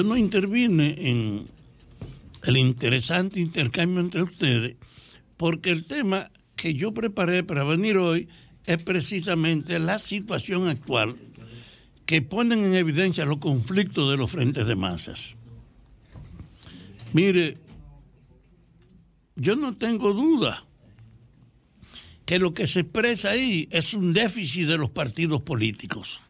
yo no intervine en el interesante intercambio entre ustedes, porque el tema que yo preparé para venir hoy es precisamente la situación actual que ponen en evidencia los conflictos de los frentes de masas. Mire, yo no tengo duda que lo que se expresa ahí es un déficit de los partidos políticos.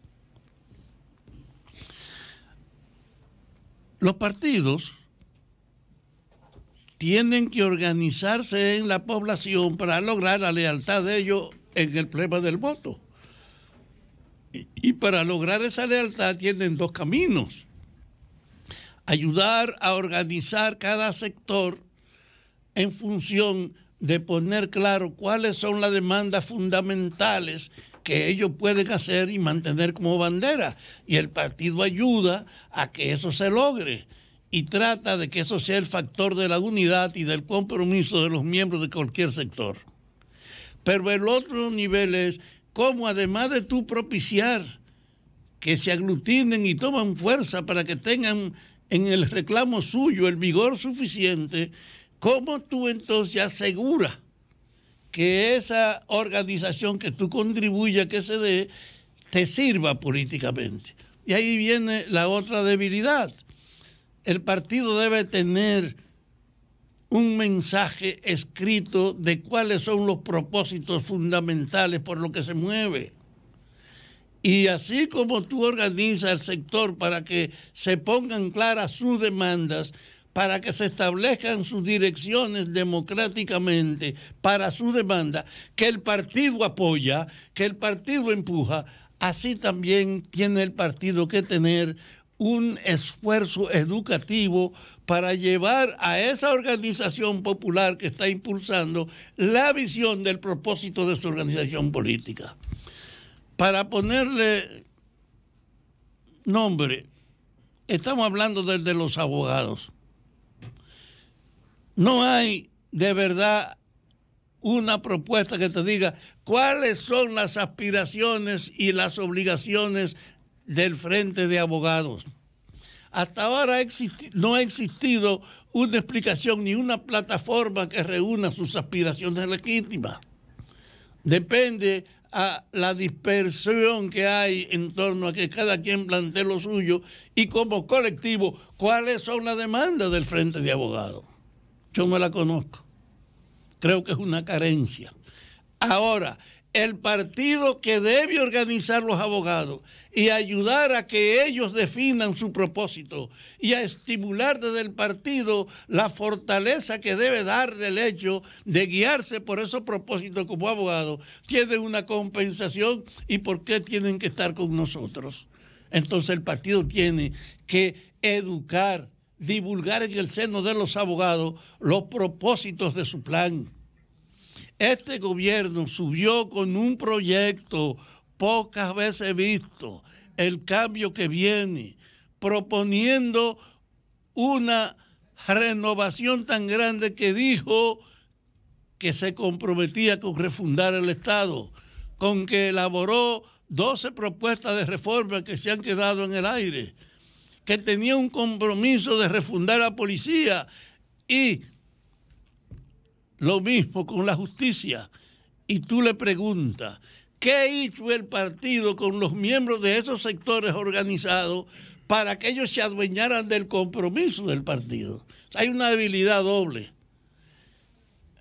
Los partidos tienen que organizarse en la población para lograr la lealtad de ellos en el problema del voto. Y, y para lograr esa lealtad tienen dos caminos. Ayudar a organizar cada sector en función de poner claro cuáles son las demandas fundamentales que ellos pueden hacer y mantener como bandera. Y el partido ayuda a que eso se logre y trata de que eso sea el factor de la unidad y del compromiso de los miembros de cualquier sector. Pero el otro nivel es cómo, además de tú propiciar que se aglutinen y toman fuerza para que tengan en el reclamo suyo el vigor suficiente, cómo tú entonces aseguras que esa organización que tú contribuyas que se dé te sirva políticamente. Y ahí viene la otra debilidad. El partido debe tener un mensaje escrito de cuáles son los propósitos fundamentales por lo que se mueve. Y así como tú organizas el sector para que se pongan claras sus demandas, para que se establezcan sus direcciones democráticamente para su demanda, que el partido apoya, que el partido empuja, así también tiene el partido que tener un esfuerzo educativo para llevar a esa organización popular que está impulsando la visión del propósito de su organización política. Para ponerle nombre, estamos hablando del de los abogados no hay de verdad una propuesta que te diga cuáles son las aspiraciones y las obligaciones del Frente de Abogados. Hasta ahora no ha existido una explicación ni una plataforma que reúna sus aspiraciones legítimas. Depende a la dispersión que hay en torno a que cada quien plantee lo suyo y como colectivo, cuáles son las demandas del Frente de Abogados. Yo no la conozco. Creo que es una carencia. Ahora, el partido que debe organizar los abogados y ayudar a que ellos definan su propósito y a estimular desde el partido la fortaleza que debe darle el hecho de guiarse por esos propósitos como abogado tiene una compensación y por qué tienen que estar con nosotros. Entonces el partido tiene que educar divulgar en el seno de los abogados los propósitos de su plan. Este gobierno subió con un proyecto pocas veces visto, el cambio que viene, proponiendo una renovación tan grande que dijo que se comprometía con refundar el Estado, con que elaboró 12 propuestas de reforma que se han quedado en el aire que tenía un compromiso de refundar la policía y lo mismo con la justicia. Y tú le preguntas, ¿qué hizo el partido con los miembros de esos sectores organizados para que ellos se adueñaran del compromiso del partido? hay una debilidad doble.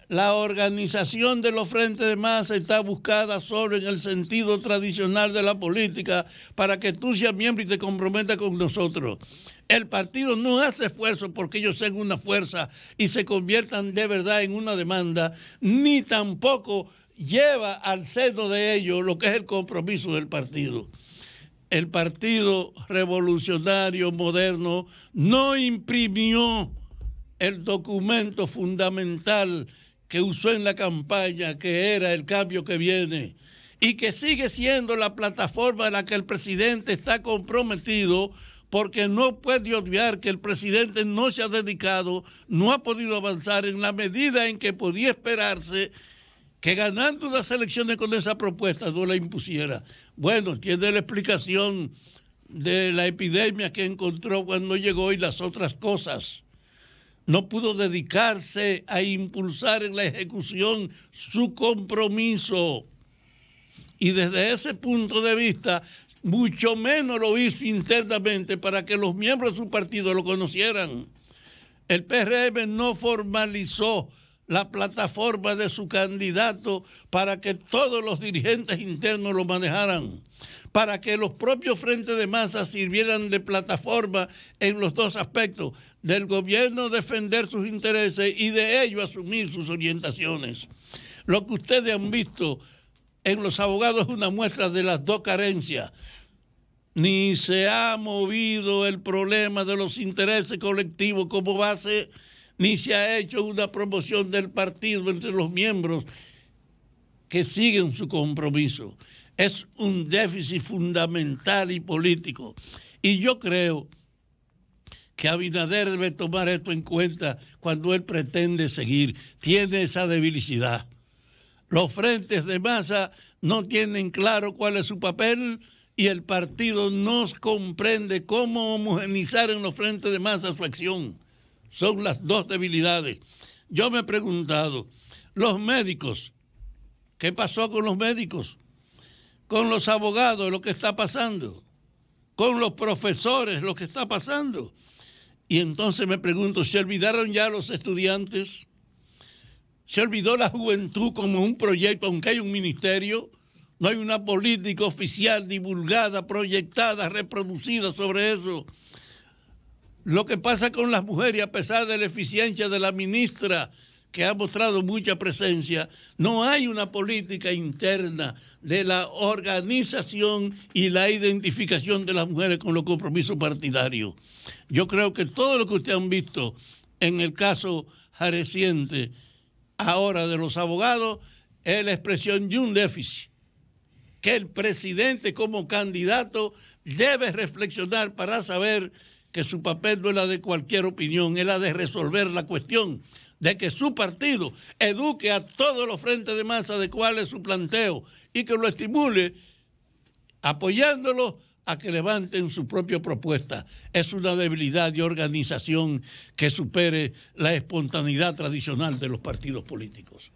La organización de los frentes de masa está buscada solo en el sentido tradicional de la política para que tú seas miembro y te comprometas con nosotros. El partido no hace esfuerzo porque ellos sean una fuerza y se conviertan de verdad en una demanda, ni tampoco lleva al seno de ellos lo que es el compromiso del partido. El Partido Revolucionario Moderno no imprimió el documento fundamental que usó en la campaña, que era el cambio que viene, y que sigue siendo la plataforma en la que el presidente está comprometido, porque no puede obviar que el presidente no se ha dedicado, no ha podido avanzar en la medida en que podía esperarse que ganando las elecciones con esa propuesta no la impusiera. Bueno, tiene la explicación de la epidemia que encontró cuando llegó y las otras cosas no pudo dedicarse a impulsar en la ejecución su compromiso. Y desde ese punto de vista, mucho menos lo hizo internamente para que los miembros de su partido lo conocieran. El PRM no formalizó la plataforma de su candidato para que todos los dirigentes internos lo manejaran, para que los propios frentes de masa sirvieran de plataforma en los dos aspectos, del gobierno defender sus intereses y de ello asumir sus orientaciones. Lo que ustedes han visto en los abogados es una muestra de las dos carencias ni se ha movido el problema de los intereses colectivos como base ni se ha hecho una promoción del partido entre los miembros que siguen su compromiso. Es un déficit fundamental y político. Y yo creo que Abinader debe tomar esto en cuenta cuando él pretende seguir. Tiene esa debilidad. Los frentes de masa no tienen claro cuál es su papel y el partido no comprende cómo homogenizar en los frentes de masa su acción. Son las dos debilidades. Yo me he preguntado, los médicos, ¿qué pasó con los médicos? Con los abogados, lo que está pasando. Con los profesores, lo que está pasando. Y entonces me pregunto, ¿se olvidaron ya los estudiantes? ¿Se olvidó la juventud como un proyecto, aunque hay un ministerio? No hay una política oficial divulgada, proyectada, reproducida sobre eso lo que pasa con las mujeres, a pesar de la eficiencia de la ministra, que ha mostrado mucha presencia, no hay una política interna de la organización y la identificación de las mujeres con los compromisos partidarios. Yo creo que todo lo que ustedes han visto en el caso reciente ahora de los abogados es la expresión de un déficit que el presidente como candidato debe reflexionar para saber que su papel no es la de cualquier opinión, es la de resolver la cuestión, de que su partido eduque a todos los frentes de masa de cuál es su planteo y que lo estimule apoyándolo a que levanten su propia propuesta. Es una debilidad de organización que supere la espontaneidad tradicional de los partidos políticos.